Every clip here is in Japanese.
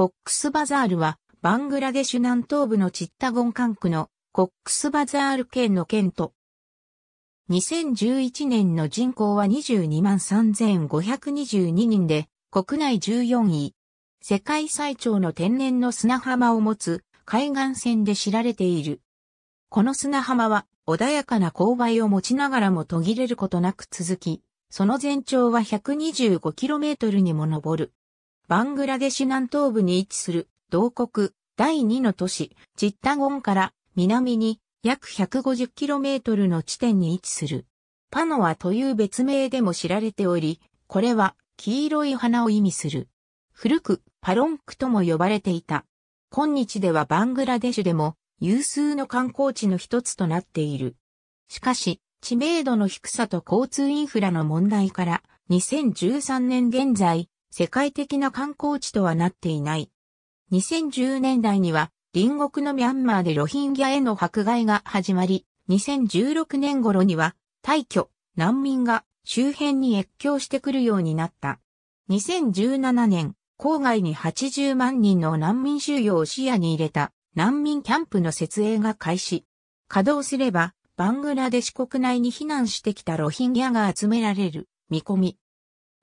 コックスバザールは、バングラデシュ南東部のチッタゴン管区のコックスバザール県の県都。2011年の人口は22万3522人で、国内14位。世界最長の天然の砂浜を持つ海岸線で知られている。この砂浜は穏やかな勾配を持ちながらも途切れることなく続き、その全長は 125km にも上る。バングラデシュ南東部に位置する、同国、第二の都市、チッタゴンから南に約 150km の地点に位置する。パノアという別名でも知られており、これは黄色い花を意味する。古くパロンクとも呼ばれていた。今日ではバングラデシュでも有数の観光地の一つとなっている。しかし、知名度の低さと交通インフラの問題から、2013年現在、世界的な観光地とはなっていない。2010年代には隣国のミャンマーでロヒンギャへの迫害が始まり、2016年頃には退去、難民が周辺に越境してくるようになった。2017年、郊外に80万人の難民収容を視野に入れた難民キャンプの設営が開始。稼働すれば、バングラデシュ国内に避難してきたロヒンギャが集められる見込み。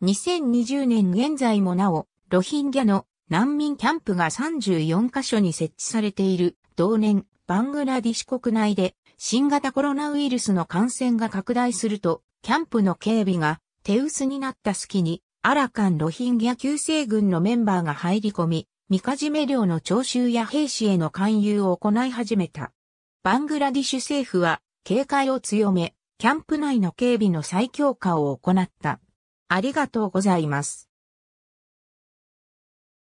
2020年現在もなお、ロヒンギャの難民キャンプが34カ所に設置されている、同年、バングラディシ国内で、新型コロナウイルスの感染が拡大すると、キャンプの警備が手薄になった隙に、アラカンロヒンギャ救世軍のメンバーが入り込み、みかじめ料の徴収や兵士への勧誘を行い始めた。バングラディシュ政府は警戒を強め、キャンプ内の警備の再強化を行った。ありがとうございます。